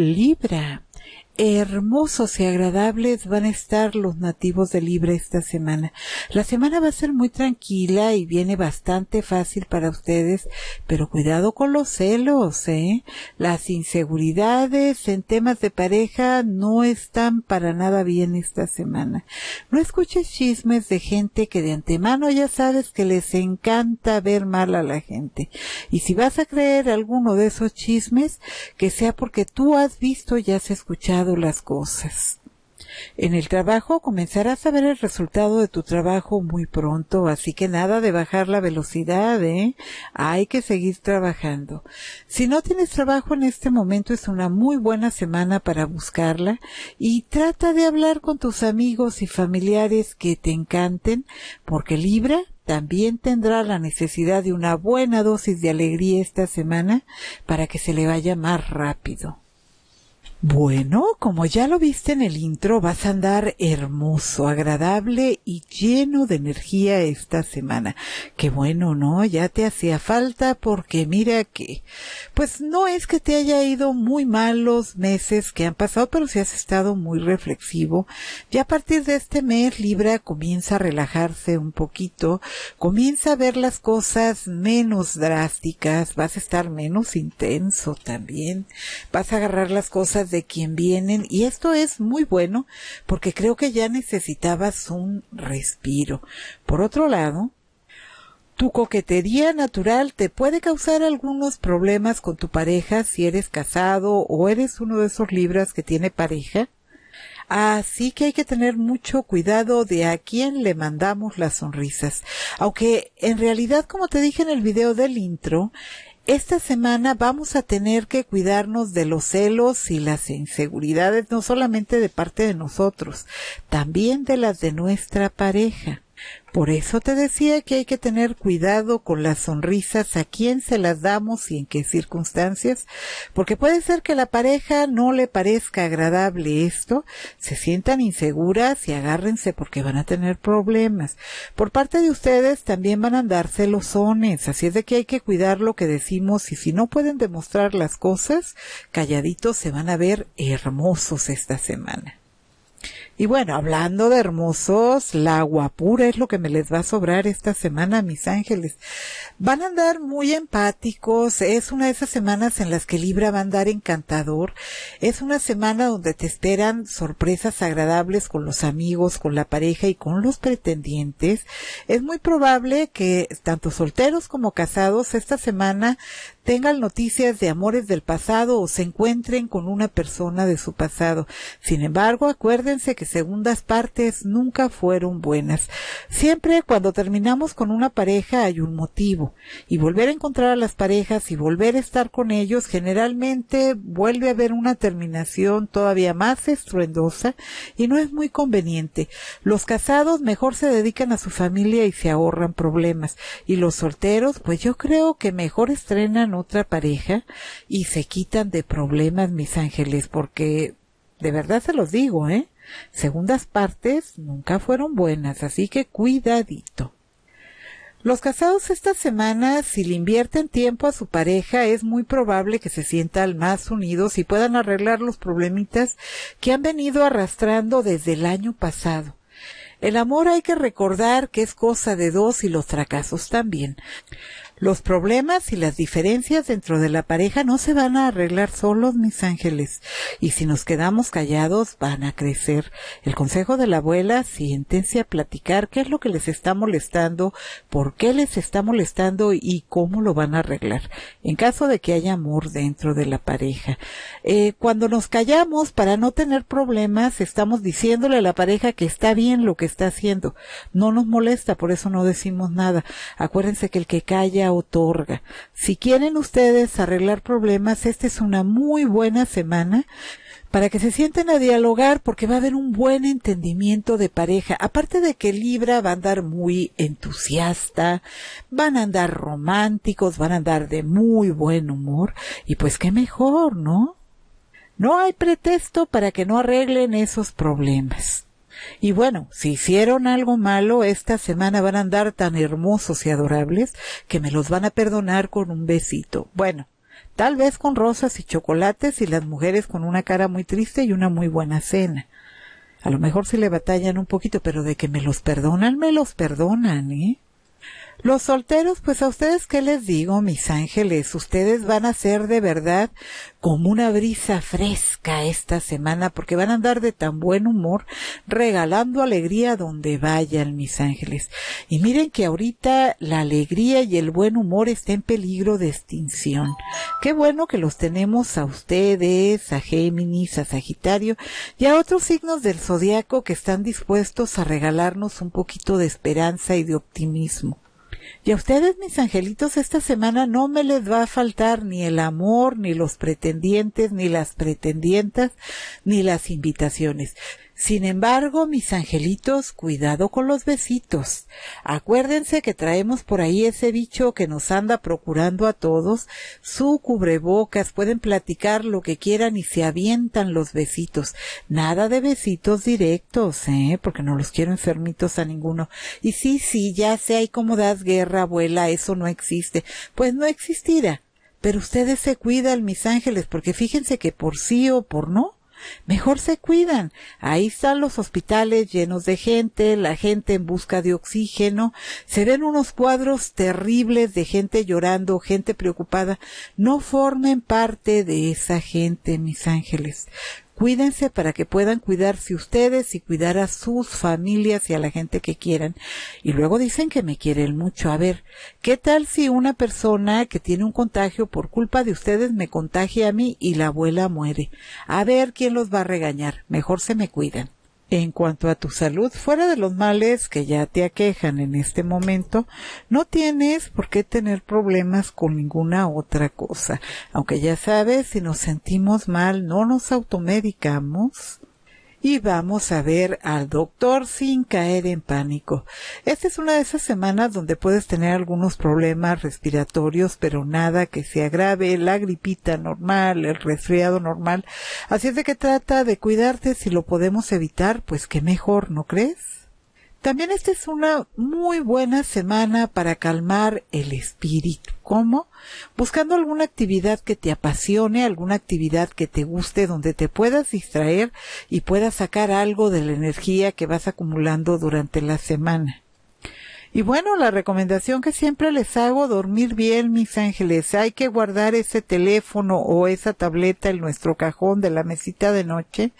libra hermosos y agradables van a estar los nativos de Libra esta semana. La semana va a ser muy tranquila y viene bastante fácil para ustedes, pero cuidado con los celos, ¿eh? Las inseguridades en temas de pareja no están para nada bien esta semana. No escuches chismes de gente que de antemano ya sabes que les encanta ver mal a la gente. Y si vas a creer alguno de esos chismes, que sea porque tú has visto y has escuchado las cosas. En el trabajo comenzarás a ver el resultado de tu trabajo muy pronto, así que nada de bajar la velocidad, ¿eh? Hay que seguir trabajando. Si no tienes trabajo en este momento es una muy buena semana para buscarla y trata de hablar con tus amigos y familiares que te encanten, porque Libra también tendrá la necesidad de una buena dosis de alegría esta semana para que se le vaya más rápido. Bueno, como ya lo viste en el intro, vas a andar hermoso, agradable y lleno de energía esta semana. Qué bueno, ¿no? Ya te hacía falta porque mira que, pues no es que te haya ido muy mal los meses que han pasado, pero si has estado muy reflexivo. Ya a partir de este mes, Libra comienza a relajarse un poquito, comienza a ver las cosas menos drásticas, vas a estar menos intenso también, vas a agarrar las cosas de quién vienen y esto es muy bueno porque creo que ya necesitabas un respiro. Por otro lado, tu coquetería natural te puede causar algunos problemas con tu pareja si eres casado o eres uno de esos libros que tiene pareja. Así que hay que tener mucho cuidado de a quién le mandamos las sonrisas. Aunque en realidad, como te dije en el video del intro, esta semana vamos a tener que cuidarnos de los celos y las inseguridades, no solamente de parte de nosotros, también de las de nuestra pareja. Por eso te decía que hay que tener cuidado con las sonrisas, a quién se las damos y en qué circunstancias, porque puede ser que a la pareja no le parezca agradable esto, se sientan inseguras y agárrense porque van a tener problemas. Por parte de ustedes también van a los celosones, así es de que hay que cuidar lo que decimos y si no pueden demostrar las cosas, calladitos se van a ver hermosos esta semana. Y bueno, hablando de hermosos, la agua pura es lo que me les va a sobrar esta semana, mis ángeles. Van a andar muy empáticos, es una de esas semanas en las que Libra va a andar encantador, es una semana donde te esperan sorpresas agradables con los amigos, con la pareja y con los pretendientes. Es muy probable que tanto solteros como casados esta semana tengan noticias de amores del pasado o se encuentren con una persona de su pasado. Sin embargo, acuérdense que segundas partes nunca fueron buenas. Siempre cuando terminamos con una pareja hay un motivo y volver a encontrar a las parejas y volver a estar con ellos generalmente vuelve a haber una terminación todavía más estruendosa y no es muy conveniente. Los casados mejor se dedican a su familia y se ahorran problemas y los solteros pues yo creo que mejor estrenan otra pareja y se quitan de problemas, mis ángeles, porque de verdad se los digo, ¿eh? Segundas partes nunca fueron buenas, así que cuidadito. Los casados esta semana, si le invierten tiempo a su pareja, es muy probable que se sientan más unidos y puedan arreglar los problemitas que han venido arrastrando desde el año pasado. El amor hay que recordar que es cosa de dos y los fracasos también. Los problemas y las diferencias dentro de la pareja no se van a arreglar solos, mis ángeles. Y si nos quedamos callados, van a crecer. El consejo de la abuela, siéntense a platicar qué es lo que les está molestando, por qué les está molestando y cómo lo van a arreglar. En caso de que haya amor dentro de la pareja. Eh, cuando nos callamos para no tener problemas, estamos diciéndole a la pareja que está bien lo que está haciendo. No nos molesta, por eso no decimos nada. Acuérdense que el que calla otorga. Si quieren ustedes arreglar problemas, esta es una muy buena semana para que se sienten a dialogar porque va a haber un buen entendimiento de pareja. Aparte de que Libra va a andar muy entusiasta, van a andar románticos, van a andar de muy buen humor y pues qué mejor, ¿no? No hay pretexto para que no arreglen esos problemas. Y bueno, si hicieron algo malo, esta semana van a andar tan hermosos y adorables que me los van a perdonar con un besito. Bueno, tal vez con rosas y chocolates y las mujeres con una cara muy triste y una muy buena cena. A lo mejor si le batallan un poquito, pero de que me los perdonan, me los perdonan, ¿eh? Los solteros, pues a ustedes qué les digo, mis ángeles, ustedes van a ser de verdad como una brisa fresca esta semana porque van a andar de tan buen humor regalando alegría donde vayan, mis ángeles. Y miren que ahorita la alegría y el buen humor está en peligro de extinción. Qué bueno que los tenemos a ustedes, a Géminis, a Sagitario y a otros signos del zodiaco que están dispuestos a regalarnos un poquito de esperanza y de optimismo. Y a ustedes, mis angelitos, esta semana no me les va a faltar ni el amor, ni los pretendientes, ni las pretendientas, ni las invitaciones. Sin embargo, mis angelitos, cuidado con los besitos. Acuérdense que traemos por ahí ese bicho que nos anda procurando a todos, su cubrebocas, pueden platicar lo que quieran y se avientan los besitos. Nada de besitos directos, ¿eh? Porque no los quiero enfermitos a ninguno. Y sí, sí, ya sé, hay como das guerra, abuela, eso no existe. Pues no existirá. Pero ustedes se cuidan, mis ángeles, porque fíjense que por sí o por no, mejor se cuidan. Ahí están los hospitales llenos de gente, la gente en busca de oxígeno. Se ven unos cuadros terribles de gente llorando, gente preocupada. No formen parte de esa gente, mis ángeles. Cuídense para que puedan cuidarse ustedes y cuidar a sus familias y a la gente que quieran. Y luego dicen que me quieren mucho. A ver, ¿qué tal si una persona que tiene un contagio por culpa de ustedes me contagia a mí y la abuela muere? A ver quién los va a regañar. Mejor se me cuidan. En cuanto a tu salud, fuera de los males que ya te aquejan en este momento, no tienes por qué tener problemas con ninguna otra cosa. Aunque ya sabes, si nos sentimos mal, no nos automedicamos y vamos a ver al doctor sin caer en pánico. Esta es una de esas semanas donde puedes tener algunos problemas respiratorios, pero nada que se agrave, la gripita normal, el resfriado normal. Así es de que trata de cuidarte si lo podemos evitar, pues qué mejor, ¿no crees? También esta es una muy buena semana para calmar el espíritu. ¿Cómo? Buscando alguna actividad que te apasione, alguna actividad que te guste, donde te puedas distraer y puedas sacar algo de la energía que vas acumulando durante la semana. Y bueno, la recomendación que siempre les hago, dormir bien, mis ángeles. Hay que guardar ese teléfono o esa tableta en nuestro cajón de la mesita de noche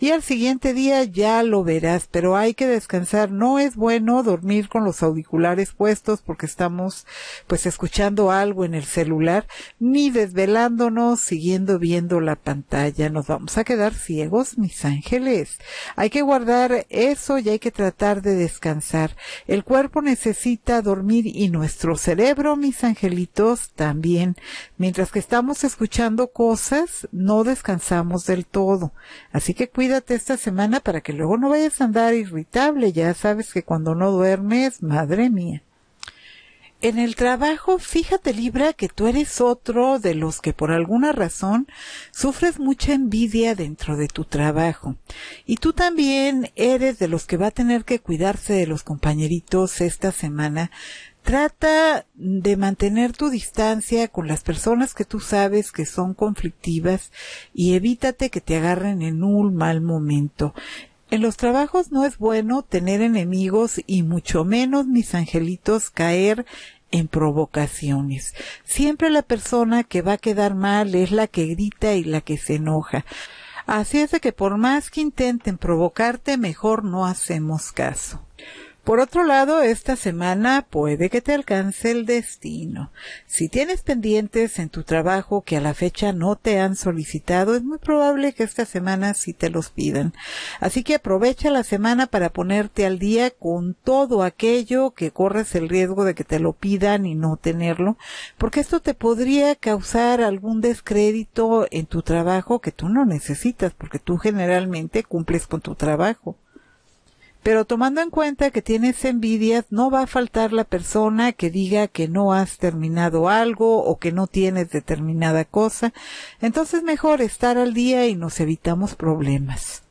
y al siguiente día ya lo verás, pero hay que descansar. No es bueno dormir con los auriculares puestos porque estamos pues escuchando algo en el celular, ni desvelándonos, siguiendo viendo la pantalla. Nos vamos a quedar ciegos, mis ángeles. Hay que guardar eso y hay que tratar de descansar. El cuerpo necesita dormir y nuestro cerebro, mis angelitos, también. Mientras que estamos escuchando cosas, no descansamos del todo. Así que cuídate esta semana para que luego no vayas a andar irritable. Ya sabes que cuando no duermes, madre mía en el trabajo, fíjate Libra que tú eres otro de los que por alguna razón sufres mucha envidia dentro de tu trabajo. Y tú también eres de los que va a tener que cuidarse de los compañeritos esta semana. Trata de mantener tu distancia con las personas que tú sabes que son conflictivas y evítate que te agarren en un mal momento. En los trabajos no es bueno tener enemigos y mucho menos, mis angelitos, caer en provocaciones. Siempre la persona que va a quedar mal es la que grita y la que se enoja. Así es de que por más que intenten provocarte, mejor no hacemos caso. Por otro lado, esta semana puede que te alcance el destino. Si tienes pendientes en tu trabajo que a la fecha no te han solicitado, es muy probable que esta semana sí te los pidan. Así que aprovecha la semana para ponerte al día con todo aquello que corres el riesgo de que te lo pidan y no tenerlo, porque esto te podría causar algún descrédito en tu trabajo que tú no necesitas, porque tú generalmente cumples con tu trabajo. Pero tomando en cuenta que tienes envidias, no va a faltar la persona que diga que no has terminado algo o que no tienes determinada cosa. Entonces mejor estar al día y nos evitamos problemas.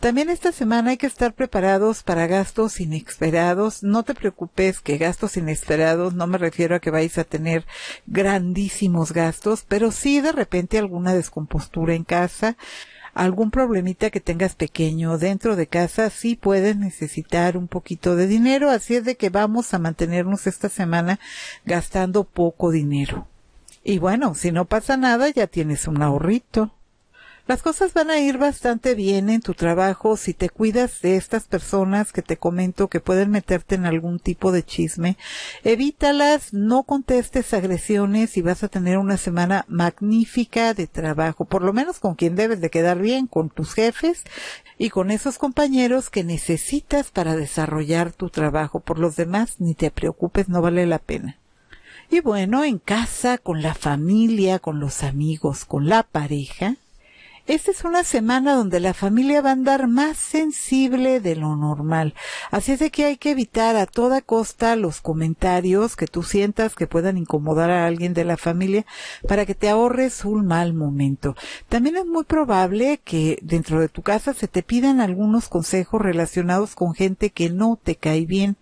También esta semana hay que estar preparados para gastos inesperados. No te preocupes que gastos inesperados no me refiero a que vais a tener grandísimos gastos, pero sí de repente alguna descompostura en casa algún problemita que tengas pequeño dentro de casa, sí puedes necesitar un poquito de dinero, así es de que vamos a mantenernos esta semana gastando poco dinero. Y bueno, si no pasa nada, ya tienes un ahorrito. Las cosas van a ir bastante bien en tu trabajo si te cuidas de estas personas que te comento que pueden meterte en algún tipo de chisme. Evítalas, no contestes agresiones y vas a tener una semana magnífica de trabajo, por lo menos con quien debes de quedar bien, con tus jefes y con esos compañeros que necesitas para desarrollar tu trabajo. Por los demás, ni te preocupes, no vale la pena. Y bueno, en casa, con la familia, con los amigos, con la pareja, esta es una semana donde la familia va a andar más sensible de lo normal. Así es de que hay que evitar a toda costa los comentarios que tú sientas que puedan incomodar a alguien de la familia para que te ahorres un mal momento. También es muy probable que dentro de tu casa se te pidan algunos consejos relacionados con gente que no te cae bien.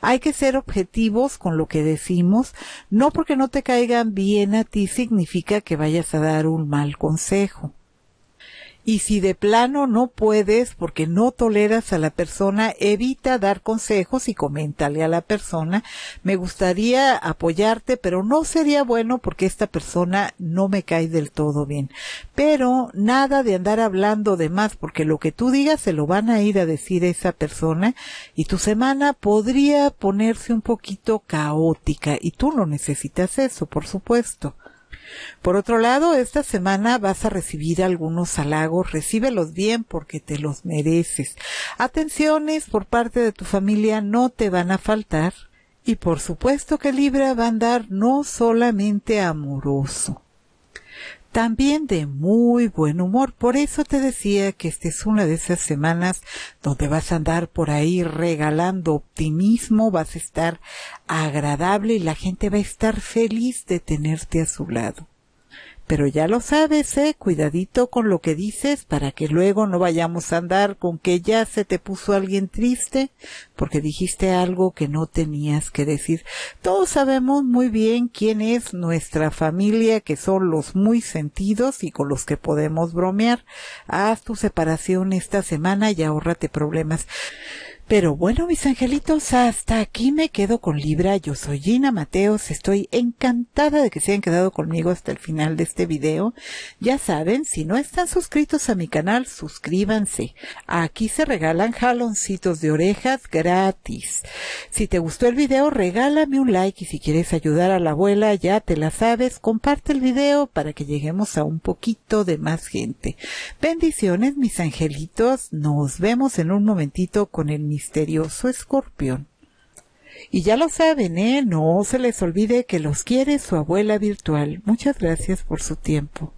Hay que ser objetivos con lo que decimos. No porque no te caigan bien a ti significa que vayas a dar un mal consejo. Y si de plano no puedes porque no toleras a la persona, evita dar consejos y coméntale a la persona, me gustaría apoyarte, pero no sería bueno porque esta persona no me cae del todo bien. Pero nada de andar hablando de más porque lo que tú digas se lo van a ir a decir a esa persona y tu semana podría ponerse un poquito caótica y tú no necesitas eso, por supuesto. Por otro lado, esta semana vas a recibir algunos halagos, recíbelos bien porque te los mereces. Atenciones por parte de tu familia no te van a faltar. Y por supuesto que Libra va a andar no solamente amoroso, también de muy buen humor. Por eso te decía que esta es una de esas semanas donde vas a andar por ahí regalando optimismo, vas a estar agradable y la gente va a estar feliz de tenerte a su lado. Pero ya lo sabes, ¿eh? Cuidadito con lo que dices para que luego no vayamos a andar con que ya se te puso alguien triste porque dijiste algo que no tenías que decir. Todos sabemos muy bien quién es nuestra familia, que son los muy sentidos y con los que podemos bromear. Haz tu separación esta semana y ahórrate problemas. Pero bueno, mis angelitos, hasta aquí me quedo con Libra. Yo soy Gina Mateos. Estoy encantada de que se hayan quedado conmigo hasta el final de este video. Ya saben, si no están suscritos a mi canal, suscríbanse. Aquí se regalan jaloncitos de orejas gratis. Si te gustó el video, regálame un like y si quieres ayudar a la abuela, ya te la sabes, comparte el video para que lleguemos a un poquito de más gente. Bendiciones, mis angelitos. Nos vemos en un momentito con el misterioso escorpión. Y ya lo saben, ¿eh? No se les olvide que los quiere su abuela virtual. Muchas gracias por su tiempo.